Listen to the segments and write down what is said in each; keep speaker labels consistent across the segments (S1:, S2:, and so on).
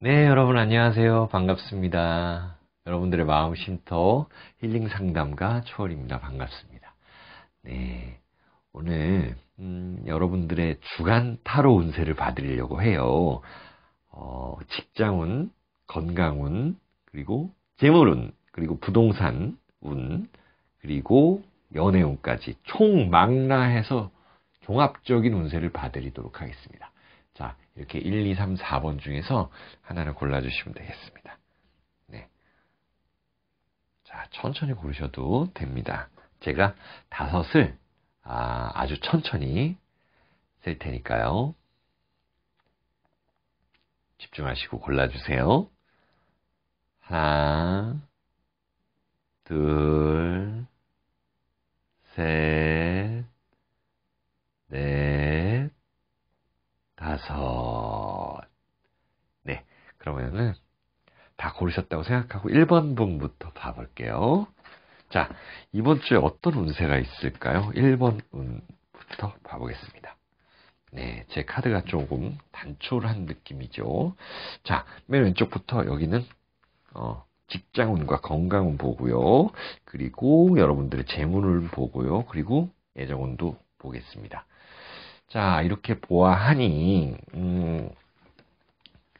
S1: 네, 여러분 안녕하세요. 반갑습니다. 여러분들의 마음 쉼터 힐링 상담가 초월입니다. 반갑습니다. 네. 오늘 음, 여러분들의 주간 타로 운세를 받으려고 해요. 어, 직장운, 건강운, 그리고 재물운, 그리고 부동산 운, 그리고 연애운까지 총망라해서 종합적인 운세를 받으리도록 하겠습니다. 자, 이렇게 1, 2, 3, 4번 중에서 하나를 골라주시면 되겠습니다. 네. 자, 천천히 고르셔도 됩니다. 제가 다섯을 아, 아주 천천히 쓸 테니까요. 집중하시고 골라주세요. 하나, 둘, 셋, 넷, 다섯. 그러면은 다 고르셨다고 생각하고 1번 분부터 봐볼게요. 자, 이번 주에 어떤 운세가 있을까요? 1번 운부터 봐보겠습니다. 네, 제 카드가 조금 단촐한 느낌이죠. 자, 맨 왼쪽부터 여기는 어, 직장운과 건강운 보고요. 그리고 여러분들의 재물을 보고요. 그리고 애정운도 보겠습니다. 자, 이렇게 보아하니 음,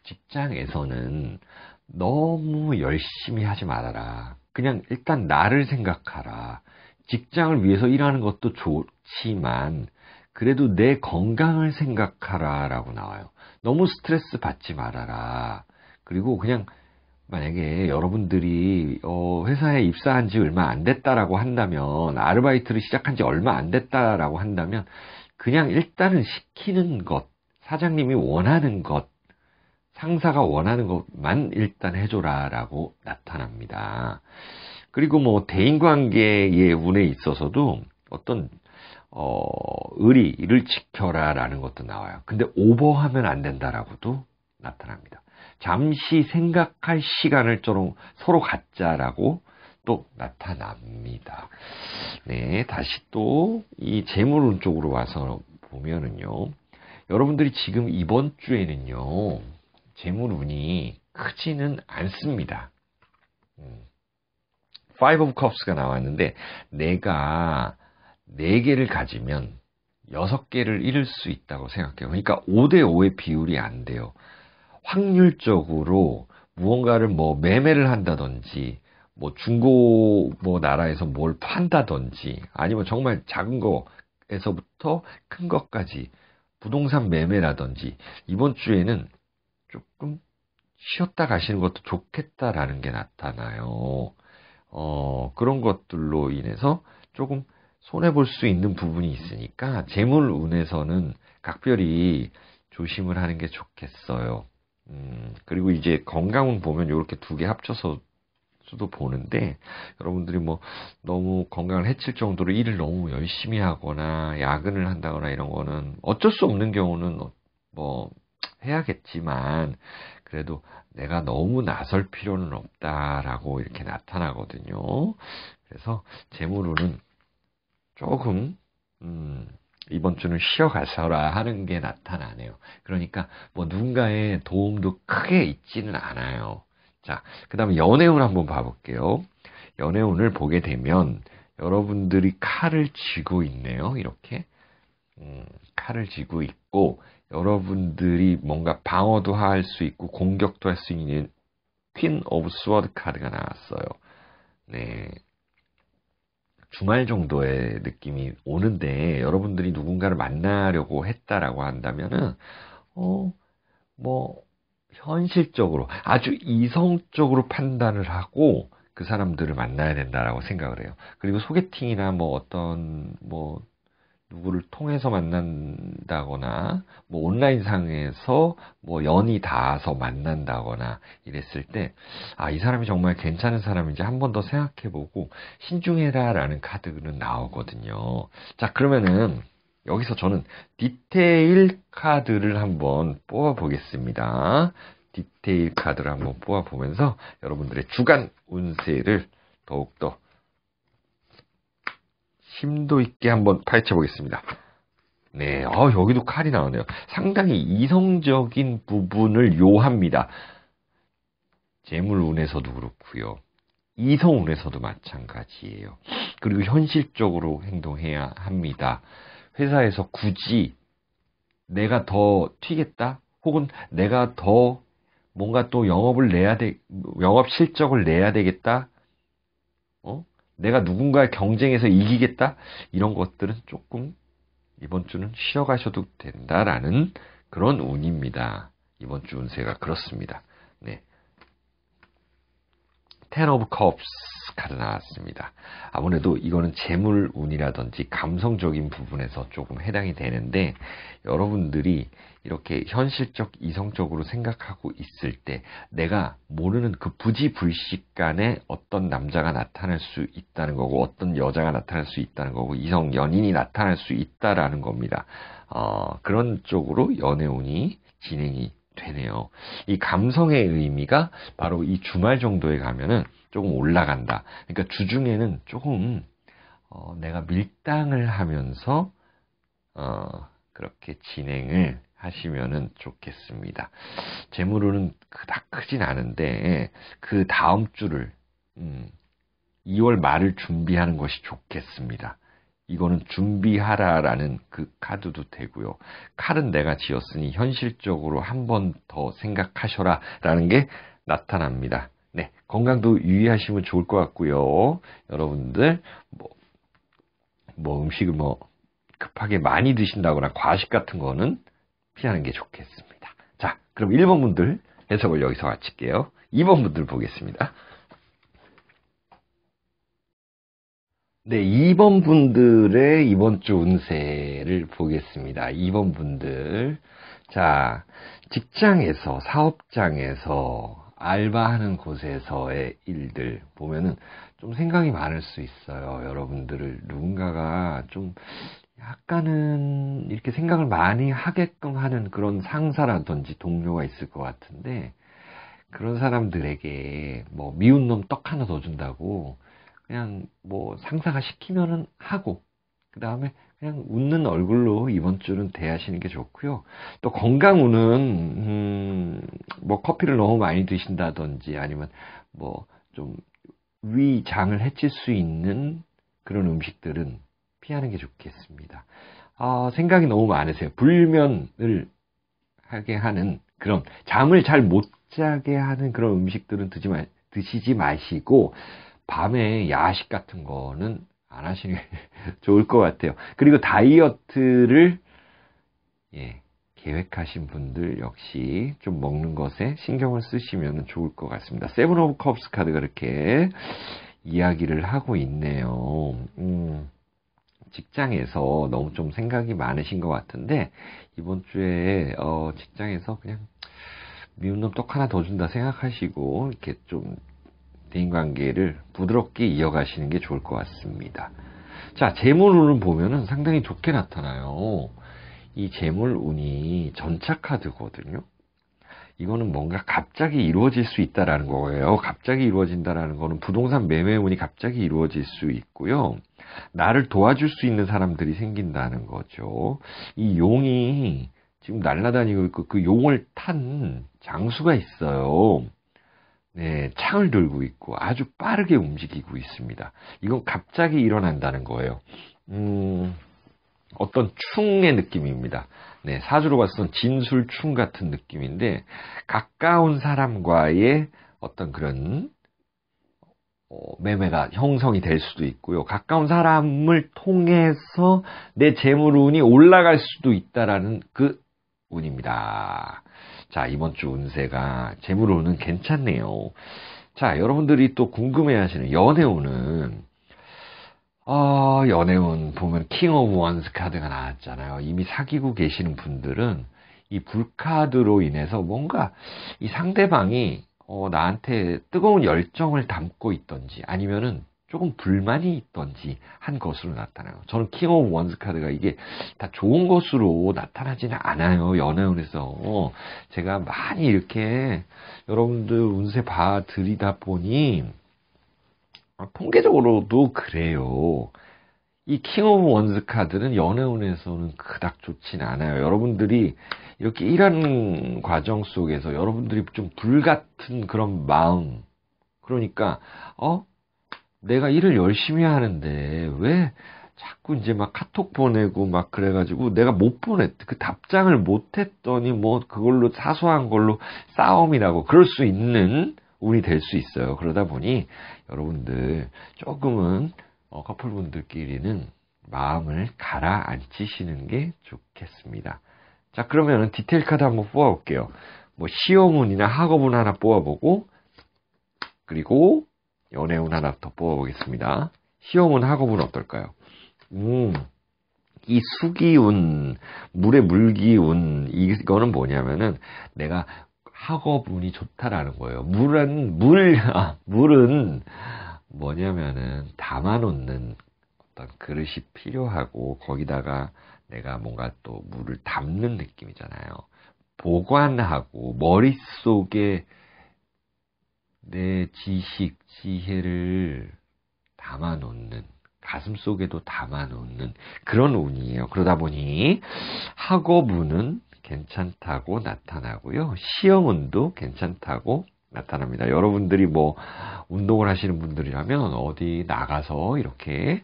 S1: 직장에서는 너무 열심히 하지 말아라. 그냥 일단 나를 생각하라. 직장을 위해서 일하는 것도 좋지만 그래도 내 건강을 생각하라 라고 나와요. 너무 스트레스 받지 말아라. 그리고 그냥 만약에 여러분들이 어 회사에 입사한 지 얼마 안 됐다라고 한다면 아르바이트를 시작한 지 얼마 안 됐다라고 한다면 그냥 일단은 시키는 것 사장님이 원하는 것 상사가 원하는 것만 일단 해줘라라고 나타납니다. 그리고 뭐 대인관계의 운에 있어서도 어떤 어, 의리를 지켜라라는 것도 나와요. 근데 오버하면 안 된다라고도 나타납니다. 잠시 생각할 시간을 좀 서로 갖자라고 또 나타납니다. 네, 다시 또 이 재물운 쪽으로 와서 보면은요. 여러분들이 지금 이번 주에는요. 재물운이 크지는 않습니다. 5 f i of Cups가 나왔는데 내가 4개를 가지면 6개를 잃을 수 있다고 생각해요. 그러니까 5대5의 비율이 안 돼요. 확률적으로 무언가를 뭐 매매를 한다든지 뭐 중고 뭐 나라에서 뭘 판다든지 아니면 정말 작은 거에서부터 큰 것까지 부동산 매매라든지 이번 주에는 조금 쉬었다 가시는 것도 좋겠다라는 게 나타나요. 어, 그런 것들로 인해서 조금 손해볼 수 있는 부분이 있으니까 재물운에서는 각별히 조심을 하는 게 좋겠어요. 음, 그리고 이제 건강운 보면 이렇게 두 개 합쳐서 수도 보는데 여러분들이 뭐 너무 건강을 해칠 정도로 일을 너무 열심히 하거나 야근을 한다거나 이런 거는 어쩔 수 없는 경우는 어, 뭐 해야겠지만 그래도 내가 너무 나설 필요는 없다라고 이렇게 나타나거든요. 그래서 재물운은 조금 음, 이번 주는 쉬어가서라 하는 게 나타나네요. 그러니까 뭐 누군가의 도움도 크게 있지는 않아요. 자, 그다음 연애운 한번 봐볼게요. 연애운을 보게 되면 여러분들이 칼을 쥐고 있네요. 이렇게 음, 칼을 쥐고 있고 여러분들이 뭔가 방어도 할 수 있고 공격도 할 수 있는 퀸 오브 스워드 카드가 나왔어요. 네. 주말 정도의 느낌이 오는데 여러분들이 누군가를 만나려고 했다라고 한다면은 어 뭐 현실적으로 아주 이성적으로 판단을 하고 그 사람들을 만나야 된다라고 생각을 해요. 그리고 소개팅이나 뭐 어떤 뭐 누구를 통해서 만난다거나 뭐 온라인상에서 뭐 연이 닿아서 만난다거나 이랬을 때아 이 사람이 정말 괜찮은 사람인지 한 번 더 생각해보고 신중해라라는 카드는 나오거든요. 자 그러면은 여기서 저는 디테일 카드를 한번 뽑아보겠습니다. 디테일 카드를 한번 뽑아보면서 여러분들의 주간 운세를 더욱더 힘도 있게 한번 파헤쳐 보겠습니다. 네, 아, 여기도 칼이 나오네요. 상당히 이성적인 부분을 요합니다. 재물운에서도 그렇고요. 이성운에서도 마찬가지예요. 그리고 현실적으로 행동해야 합니다. 회사에서 굳이 내가 더 튀겠다? 혹은 내가 더 뭔가 또 영업을 내야 돼, 영업 실적을 내야 되겠다? 내가 누군가의 경쟁에서 이기겠다? 이런 것들은 조금 이번 주는 쉬어가셔도 된다라는 그런 운입니다. 이번 주 운세가 그렇습니다. 네. 텐 오브 컵 f c 카드 나왔습니다. 아무래도 이거는 재물 운이라든지 감성적인 부분에서 조금 해당이 되는데 여러분들이 이렇게 현실적 이성적으로 생각하고 있을 때 내가 모르는 그 부지불식간에 어떤 남자가 나타날 수 있다는 거고 어떤 여자가 나타날 수 있다는 거고 이성 연인이 나타날 수 있다라는 겁니다. 어, 그런 쪽으로 연애운이 진행이 되네요. 이 감성의 의미가 바로 이 주말 정도에 가면은 조금 올라간다. 그러니까 주중에는 조금 어, 내가 밀당을 하면서 어, 그렇게 진행을 하시면은 좋겠습니다. 재물운은그다 크진 않은데 그 다음 주를 음, 2월 말을 준비하는 것이 좋겠습니다. 이거는 준비하라라는 그 카드도 되고요. 칼은 내가 지었으니 현실적으로 한 번 더 생각하셔라라는 게 나타납니다. 네, 건강도 유의하시면 좋을 것 같고요. 여러분들 뭐, 뭐 음식을 뭐 급하게 많이 드신다거나 과식 같은 거는 피하는 게 좋겠습니다. 자, 그럼 1번 분들 해석을 여기서 마칠게요. 2번 분들 보겠습니다. 네, 2번 분들의 이번 주 운세를 보겠습니다. 2번 분들. 자, 직장에서, 사업장에서, 알바하는 곳에서의 일들 보면은 좀 생각이 많을 수 있어요. 여러분들을 누군가가 좀 약간은 이렇게 생각을 많이 하게끔 하는 그런 상사라든지 동료가 있을 것 같은데 그런 사람들에게 뭐 미운 놈 떡 하나 더 준다고 그냥 뭐 상사가 시키면은 하고 그 다음에 그냥 웃는 얼굴로 이번 주는 대하시는 게 좋고요. 또 건강운은 음, 뭐 커피를 너무 많이 드신다든지 아니면 뭐 좀 위장을 해칠 수 있는 그런 음식들은 피하는 게 좋겠습니다. 아, 생각이 너무 많으세요. 불면을 하게 하는 그런 잠을 잘 못 자게 하는 그런 음식들은 드지 마, 드시지 마시고 밤에 야식 같은 거는 안 하시는 게 좋을 것 같아요. 그리고 다이어트를 예, 계획하신 분들 역시 좀 먹는 것에 신경을 쓰시면 좋을 것 같습니다. 세븐 오브 컵스 카드가 이렇게 이야기를 하고 있네요. 음, 직장에서 너무 좀 생각이 많으신 것 같은데 이번 주에 어, 직장에서 그냥 미운 놈 떡 하나 더 준다 생각하시고 이렇게 좀 대인관계를 부드럽게 이어가시는 게 좋을 것 같습니다. 자, 재물운을 보면은 상당히 좋게 나타나요. 이 재물운이 전차카드거든요. 이거는 뭔가 갑자기 이루어질 수 있다라는 거예요. 갑자기 이루어진다라는 거는 부동산 매매운이 갑자기 이루어질 수 있고요. 나를 도와줄 수 있는 사람들이 생긴다는 거죠. 이 용이 지금 날아다니고 있고 그 용을 탄 장수가 있어요. 네, 창을 들고 있고 아주 빠르게 움직이고 있습니다. 이건 갑자기 일어난다는 거예요. 음, 어떤 충의 느낌입니다. 네, 사주로 봤을 때 진술충 같은 느낌인데 가까운 사람과의 어떤 그런 어, 매매가 형성이 될 수도 있고요. 가까운 사람을 통해서 내 재물 운이 올라갈 수도 있다라는 그 운입니다. 자, 이번 주 운세가 재물로는 괜찮네요. 자, 여러분들이 또 궁금해 하시는 연애운은, 어, 연애운 보면 킹 오브 원스 카드가 나왔잖아요. 이미 사귀고 계시는 분들은 이 불카드로 인해서 뭔가 이 상대방이 어, 나한테 뜨거운 열정을 담고 있던지 아니면은 조금 불만이 있던지 한 것으로 나타나요. 저는 킹 오브 원스 카드가 이게 다 좋은 것으로 나타나지는 않아요. 연애운에서 제가 많이 이렇게 여러분들 운세 봐드리다 보니 아, 통계적으로도 그래요. 이 킹 오브 원스 카드는 연애운에서는 그닥 좋진 않아요. 여러분들이 이렇게 일하는 과정 속에서 여러분들이 좀 불같은 그런 마음 그러니까 어 내가 일을 열심히 하는데 왜 자꾸 이제 막 카톡 보내고 막 그래가지고 내가 못 보냈, 그 답장을 못 했더니 뭐 그걸로 사소한 걸로 싸움이라고 그럴 수 있는 운이 될 수 있어요. 그러다 보니 여러분들 조금은 어, 커플분들끼리는 마음을 가라앉히시는 게 좋겠습니다. 자, 그러면은 디테일 카드 한번 뽑아볼게요. 뭐 시험운이나 학업운 하나 뽑아보고, 그리고 연애운 하나 더 뽑아보겠습니다. 시험은 학업은 어떨까요? 음, 이 수기운, 물에 물기운, 이거는 뭐냐면은 내가 학업운이 좋다라는 거예요. 물은, 물, 아, 물은 뭐냐면은 담아놓는 어떤 그릇이 필요하고 거기다가 내가 뭔가 또 물을 담는 느낌이잖아요. 보관하고 머릿속에 내 지식, 지혜를 담아 놓는 가슴 속에도 담아 놓는 그런 운이에요. 그러다 보니 학업운은 괜찮다고 나타나고요. 시험운도 괜찮다고 나타납니다. 여러분들이 뭐 운동을 하시는 분들이라면 어디 나가서 이렇게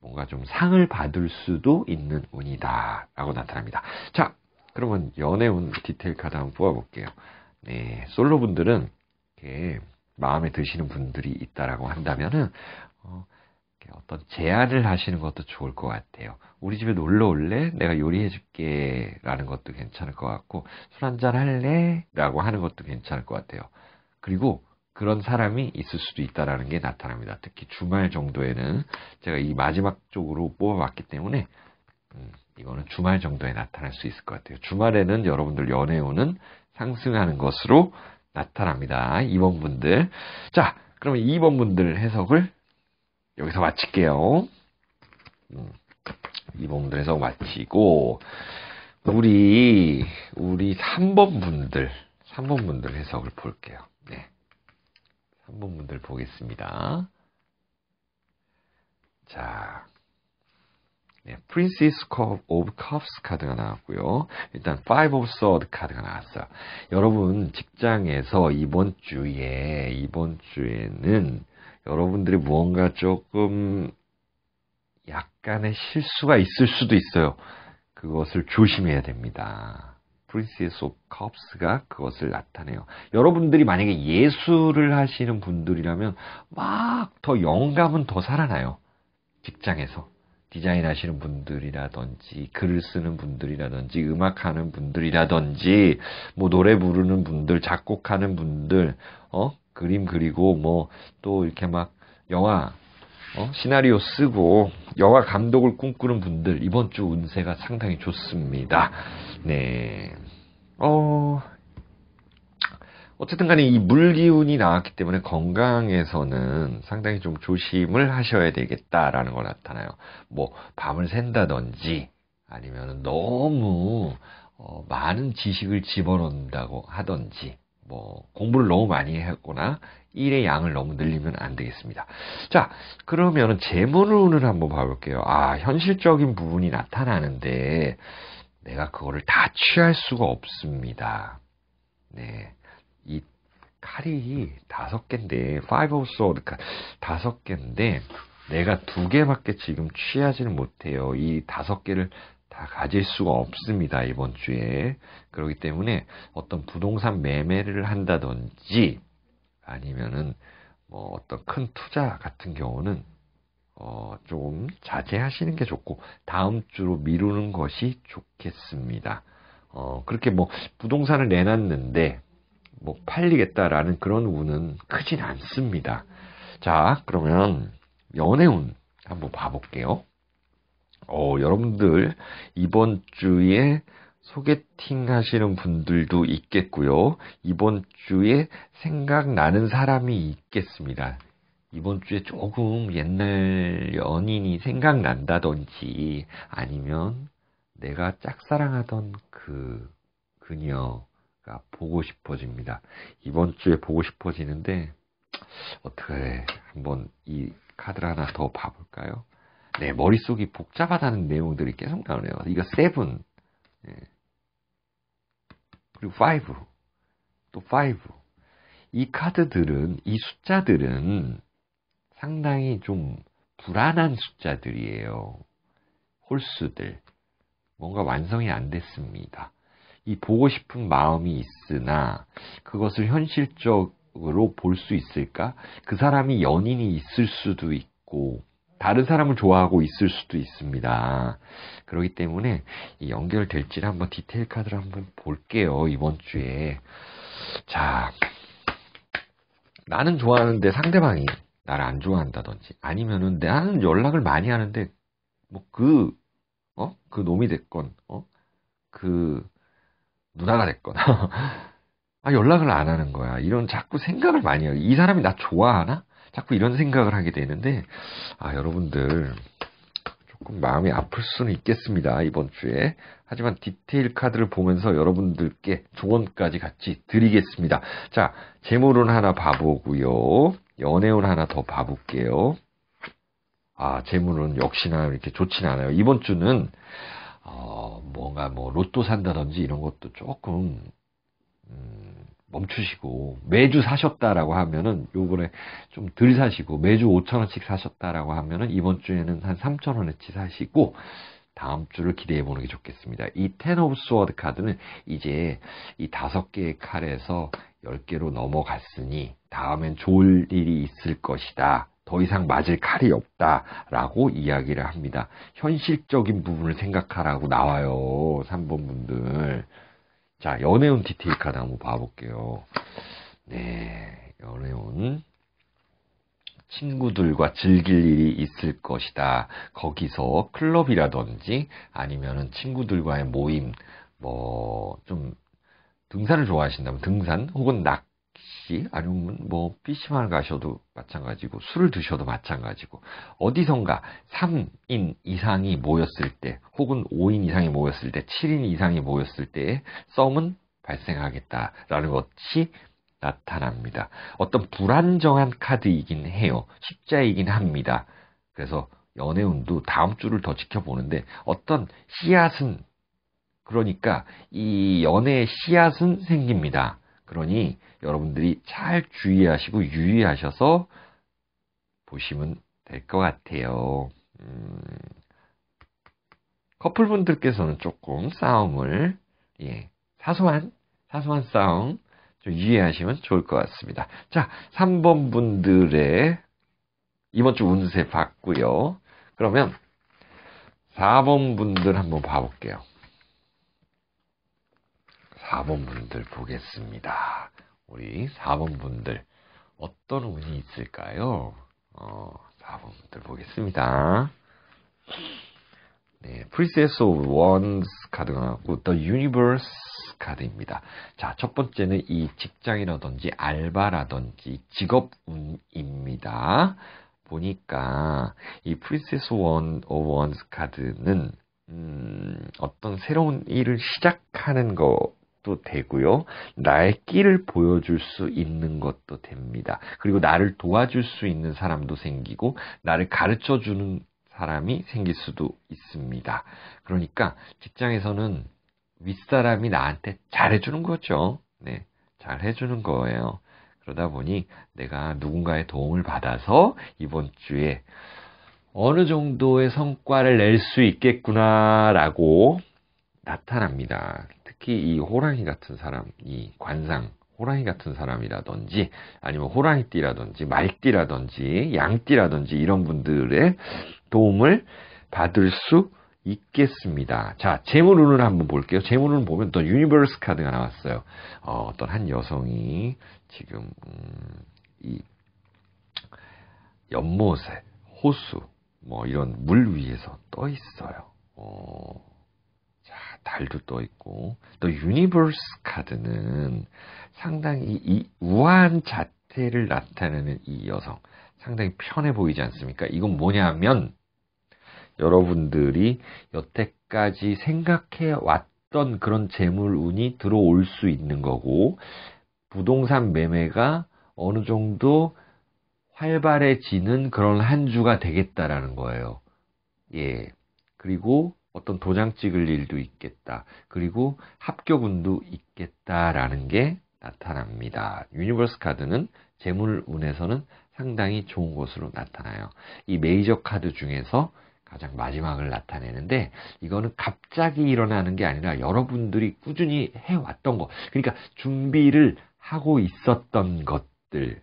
S1: 뭔가 좀 상을 받을 수도 있는 운이다라고 나타납니다. 자, 그러면 연애운 디테일 카드 한번 뽑아볼게요. 네, 솔로분들은 이렇게 마음에 드시는 분들이 있다라고 한다면은 어, 떤 제안을 하시는 것도 좋을 것 같아요. 우리 집에 놀러 올래? 내가 요리해 줄게. 라는 것도 괜찮을 것 같고, 술 한잔 할래? 라고 하는 것도 괜찮을 것 같아요. 그리고 그런 사람이 있을 수도 있다라는 게 나타납니다. 특히 주말 정도에는 제가 이 마지막 쪽으로 뽑아봤기 때문에, 음, 이거는 주말 정도에 나타날 수 있을 것 같아요. 주말에는 여러분들 연애운은 상승하는 것으로 나타납니다. 2번 분들. 자, 그러면 2번 분들 해석을 여기서 마칠게요. 2번 음, 분들 해석 마치고, 우리, 우리 3번 분들, 3번 분들 해석을 볼게요. 네. 3번 분들 보겠습니다. 자, 프린시스코 오브 컵스 카드가 나왔고요. 일단 파이브 오브 서드 카드가 나왔어요. 여러분 직장에서 이번 주에 이번 주에는 여러분들이 무언가 조금 약간의 실수가 있을 수도 있어요. 그것을 조심해야 됩니다. 프린시스 오브 컵스가 그것을 나타내요. 여러분들이 만약에 예술을 하시는 분들이라면 막 더 영감은 더 살아나요. 직장에서. 디자인 하시는 분들이라든지 글을 쓰는 분들이라든지 음악 하는 분들이라든지 뭐 노래 부르는 분들 작곡하는 분들 어 그림 그리고 뭐 또 이렇게 막 영화 어? 시나리오 쓰고 영화 감독을 꿈꾸는 분들 이번 주 운세가 상당히 좋습니다. 네. 어, 어쨌든 간에 이 물기운이 나왔기 때문에 건강에서는 상당히 좀 조심을 하셔야 되겠다라는 걸 나타나요. 뭐, 밤을 샌다든지, 아니면 너무 어, 많은 지식을 집어넣는다고 하든지, 뭐, 공부를 너무 많이 했거나, 일의 양을 너무 늘리면 안 되겠습니다. 자, 그러면은 재물운을 한번 봐볼게요. 아, 현실적인 부분이 나타나는데, 내가 그거를 다 취할 수가 없습니다. 네. 이 칼이 다섯 개인데, 5 sword, 그러니까 다섯 개인데, 내가 두 개밖에 지금 취하지는 못해요. 이 다섯 개를 다 가질 수가 없습니다. 이번 주에. 그렇기 때문에 어떤 부동산 매매를 한다든지 아니면은 뭐 어떤 큰 투자 같은 경우는 어, 조금 자제하시는 게 좋고 다음 주로 미루는 것이 좋겠습니다. 어, 그렇게 뭐 부동산을 내놨는데 뭐 팔리겠다라는 그런 운은 크진 않습니다. 자, 그러면 연애운 한번 봐볼게요. 어, 여러분들 이번 주에 소개팅 하시는 분들도 있겠고요. 이번 주에 생각나는 사람이 있겠습니다. 이번 주에 조금 옛날 연인이 생각난다든지 아니면 내가 짝사랑하던 그 그녀 보고 싶어집니다. 이번 주에 보고 싶어지는데 어떻게 한번 이 카드를 하나 더 봐볼까요? 네, 머릿속이 복잡하다는 내용들이 계속 나오네요. 이거 세븐, 네. 예. 그리고 파이브, 또 파이브. 이 카드들은, 이 숫자들은 상당히 좀 불안한 숫자들이에요. 홀수들. 뭔가 완성이 안 됐습니다. 이 보고 싶은 마음이 있으나 그것을 현실적으로 볼 수 있을까? 그 사람이 연인이 있을 수도 있고 다른 사람을 좋아하고 있을 수도 있습니다. 그렇기 때문에 연결될지를 한번 디테일 카드를 한번 볼게요. 이번 주에 자 나는 좋아하는데 상대방이 나를 안 좋아한다든지 아니면은 나는 연락을 많이 하는데 뭐 그 어그 어? 그 놈이 됐건 어그 누나가 됐거나 아 연락을 안 하는 거야. 이런 자꾸 생각을 많이 해요. 이 사람이 나 좋아하나? 자꾸 이런 생각을 하게 되는데 아 여러분들 조금 마음이 아플 수는 있겠습니다. 이번 주에. 하지만 디테일 카드를 보면서 여러분들께 조언까지 같이 드리겠습니다. 자, 재물은 하나 봐보고요. 연애운 하나 더 봐볼게요. 아, 재물은 역시나 이렇게 좋진 않아요. 이번 주는 어, 뭔가 뭐 로또 산다든지 이런 것도 조금 음, 멈추시고 매주 사셨다라고 하면은 요번에 좀 덜 사시고 매주 5천 원씩 사셨다라고 하면은 이번 주에는 한 3천 원에치 사시고 다음 주를 기대해 보는 게 좋겠습니다. 이텐 오브 스워드 카드는 이제 이 다섯 개의 칼에서 10개로 넘어갔으니 다음엔 좋을 일이 있을 것이다. 더 이상 맞을 칼이 없다라고 이야기를 합니다. 현실적인 부분을 생각하라고 나와요. 3번 분들. 자, 연애운 디테일 카드 한번 봐볼게요. 네, 연애운. 친구들과 즐길 일이 있을 것이다. 거기서 클럽이라든지 아니면 친구들과의 모임, 뭐, 좀, 등산을 좋아하신다면 등산 혹은 낙씨 아니면 뭐 PC방을 가셔도 마찬가지고 술을 드셔도 마찬가지고 어디선가 3인 이상이 모였을 때 혹은 5인 이상이 모였을 때 7인 이상이 모였을 때 썸은 발생하겠다라는 것이 나타납니다. 어떤 불안정한 카드이긴 해요. 십자이긴 합니다. 그래서 연애운도 다음 주를 더 지켜보는데 어떤 씨앗은 그러니까 이 연애의 씨앗은 생깁니다. 그러니 여러분들이 잘 주의하시고 유의하셔서 보시면 될 것 같아요. 음, 커플분들께서는 조금 싸움을 예, 사소한 사소한 싸움 좀 유의하시면 좋을 것 같습니다. 자, 3번 분들의 이번 주 운세 봤고요. 그러면 4번 분들 한번 봐볼게요. 4번 분들 보겠습니다. 우리 4번 분들 어떤 운이 있을까요? 어, 4번 분들 보겠습니다. 네, Princess of Wands 카드하고 The Universe 카드입니다. 자, 첫 번째는 이 직장이라든지 알바라든지 직업 운입니다. 보니까 이 Princess of Wands 카드는 음, 어떤 새로운 일을 시작하는 거 것도 되고요. 나의 끼를 보여줄 수 있는 것도 됩니다. 그리고 나를 도와줄 수 있는 사람도 생기고, 나를 가르쳐 주는 사람이 생길 수도 있습니다. 그러니까 직장에서는 윗사람이 나한테 잘해주는 거죠. 네. 잘해주는 거예요. 그러다 보니 내가 누군가의 도움을 받아서 이번 주에 어느 정도의 성과를 낼 수 있겠구나라고 나타납니다. 특히 이 호랑이 같은 사람, 이 관상, 호랑이 같은 사람이라든지 아니면 호랑이띠라든지 말띠라든지 양띠라든지 이런 분들의 도움을 받을 수 있겠습니다. 자, 재물운을 한번 볼게요. 재물운을 보면 또 유니버스 카드가 나왔어요. 어, 떤한 여성이 지금 음, 이 연못에 호수 뭐 이런 물 위에서 떠 있어요. 어, 달도 떠 있고 또 유니버스 카드는 상당히 이 우아한 자태를 나타내는 이 여성 상당히 편해 보이지 않습니까? 이건 뭐냐면 여러분들이 여태까지 생각해 왔던 그런 재물 운이 들어올 수 있는 거고 부동산 매매가 어느 정도 활발해지는 그런 한 주가 되겠다라는 거예요. 예. 그리고 어떤 도장 찍을 일도 있겠다. 그리고 합격운도 있겠다라는 게 나타납니다. 유니버스 카드는 재물운에서는 상당히 좋은 것으로 나타나요. 이 메이저 카드 중에서 가장 마지막을 나타내는데 이거는 갑자기 일어나는 게 아니라 여러분들이 꾸준히 해왔던 것 그러니까 준비를 하고 있었던 것들이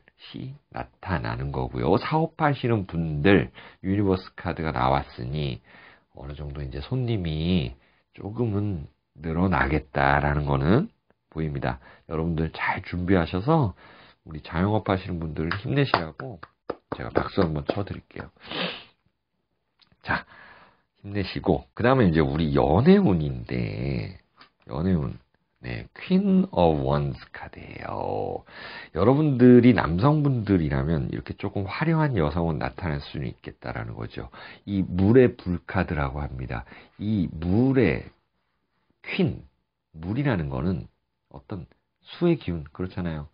S1: 나타나는 거고요. 사업하시는 분들 유니버스 카드가 나왔으니 어느 정도 이제 손님이 조금은 늘어나겠다라는 거는 보입니다. 여러분들 잘 준비하셔서 우리 자영업 하시는 분들 힘내시라고 제가 박수 한번 쳐드릴게요. 자, 힘내시고, 그 다음에 이제 우리 연애운인데, 연애운. 네, Queen of Wands 카드예요. 여러분들이 남성분들이라면 이렇게 조금 화려한 여성은 나타날 수는 있겠다라는 거죠. 이 물의 불 카드라고 합니다. 이 물의 퀸, 물이라는 거는 어떤 수의 기운 그렇잖아요.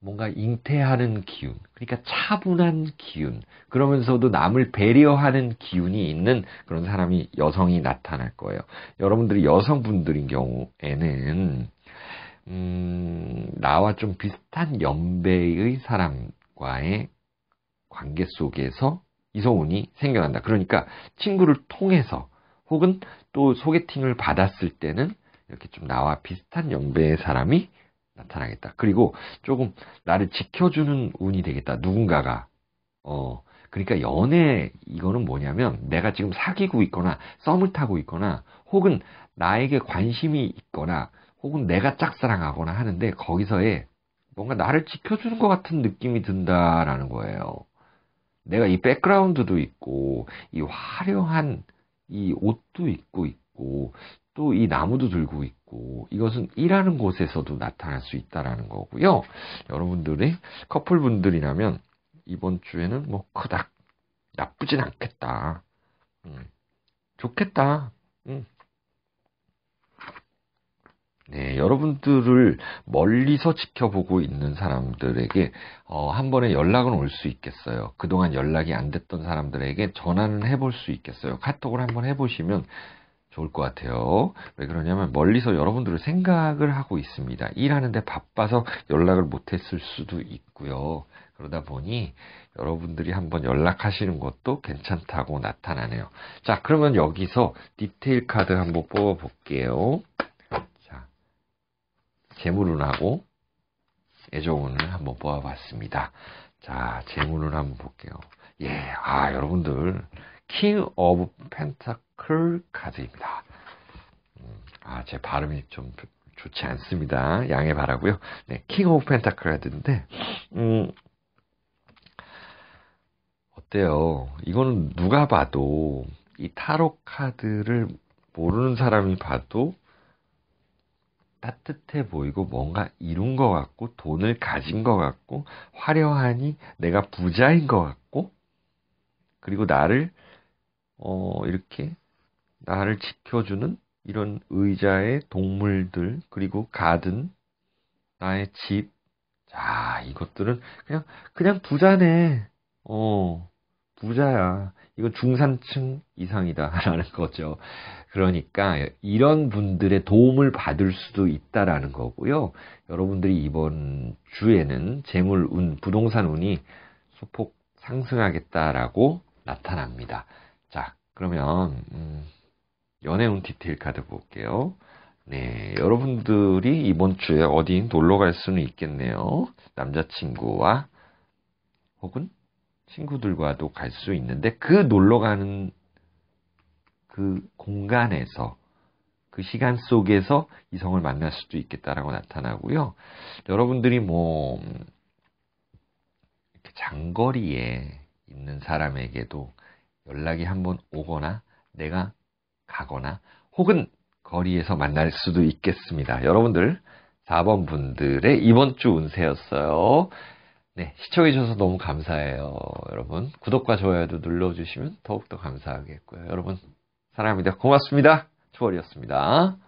S1: 뭔가 잉태하는 기운, 그러니까 차분한 기운, 그러면서도 남을 배려하는 기운이 있는 그런 사람이 여성이 나타날 거예요. 여러분들이 여성분들인 경우에는 음, 나와 좀 비슷한 연배의 사람과의 관계 속에서 이성운이 생겨난다. 그러니까 친구를 통해서 혹은 또 소개팅을 받았을 때는 이렇게 좀 나와 비슷한 연배의 사람이 나타나겠다. 그리고 조금 나를 지켜주는 운이 되겠다. 누군가가. 어, 그러니까 연애 이거는 뭐냐면 내가 지금 사귀고 있거나 썸을 타고 있거나 혹은 나에게 관심이 있거나 혹은 내가 짝사랑하거나 하는데 거기서의 뭔가 나를 지켜주는 것 같은 느낌이 든다라는 거예요. 내가 이 백그라운드도 있고 이 화려한 이 옷도 입고 있고 또이 나무도 들고 있고 이것은 일하는 곳에서도 나타날 수 있다라는 거고요. 여러분들의 커플분들이라면 이번 주에는 뭐 크다 나쁘진 않겠다. 음, 좋겠다. 음. 네, 여러분들을 멀리서 지켜보고 있는 사람들에게 어, 한 번에 연락은 올 수 있겠어요. 그동안 연락이 안 됐던 사람들에게 전화는 해볼 수 있겠어요. 카톡을 한번 해보시면 좋을 것 같아요. 왜 그러냐면 멀리서 여러분들을 생각을 하고 있습니다. 일하는데 바빠서 연락을 못했을 수도 있고요. 그러다 보니 여러분들이 한번 연락하시는 것도 괜찮다고 나타나네요. 자, 그러면 여기서 디테일 카드 한번 뽑아 볼게요. 자, 재물운하고 애정운을 한번 뽑아 봤습니다. 자, 재물운 한번 볼게요. 예, 아, 여러분들 킹 오브 펜타클 p e 까지입니다 아, 제 발음이 좀 좋지 않습니다. 양해 바라고요. 네, king of p e n 는데 음, 어때요? 이거는 누가 봐도 이 타로 카드를 모르는 사람이 봐도 따뜻해 보이고 뭔가 이룬 것 같고 돈을 가진 것 같고 화려하니 내가 부자인 것 같고 그리고 나를 어, 이렇게 나를 지켜주는 이런 의자의 동물들, 그리고 가든, 나의 집, 자, 이것들은 그냥, 그냥 부자네. 어, 부자야. 이건 중산층 이상이다. 라는 거죠. 그러니까 이런 분들의 도움을 받을 수도 있다라는 거고요. 여러분들이 이번 주에는 재물 운, 부동산 운이 소폭 상승하겠다라고 나타납니다. 자, 그러면 음, 연애운 디테일 카드 볼게요. 네, 여러분들이 이번 주에 어디 놀러 갈 수는 있겠네요. 남자친구와 혹은 친구들과도 갈 수 있는데 그 놀러 가는 그 공간에서 그 시간 속에서 이성을 만날 수도 있겠다라고 나타나고요. 여러분들이 뭐 음, 장거리에 있는 사람에게도 연락이 한번 오거나 내가 가거나 혹은 거리에서 만날 수도 있겠습니다. 여러분들 4번 분들의 이번 주 운세였어요. 네, 시청해 주셔서 너무 감사해요. 여러분 구독과 좋아요도 눌러주시면 더욱더 감사하겠고요. 여러분 사랑합니다. 고맙습니다. 초월이었습니다.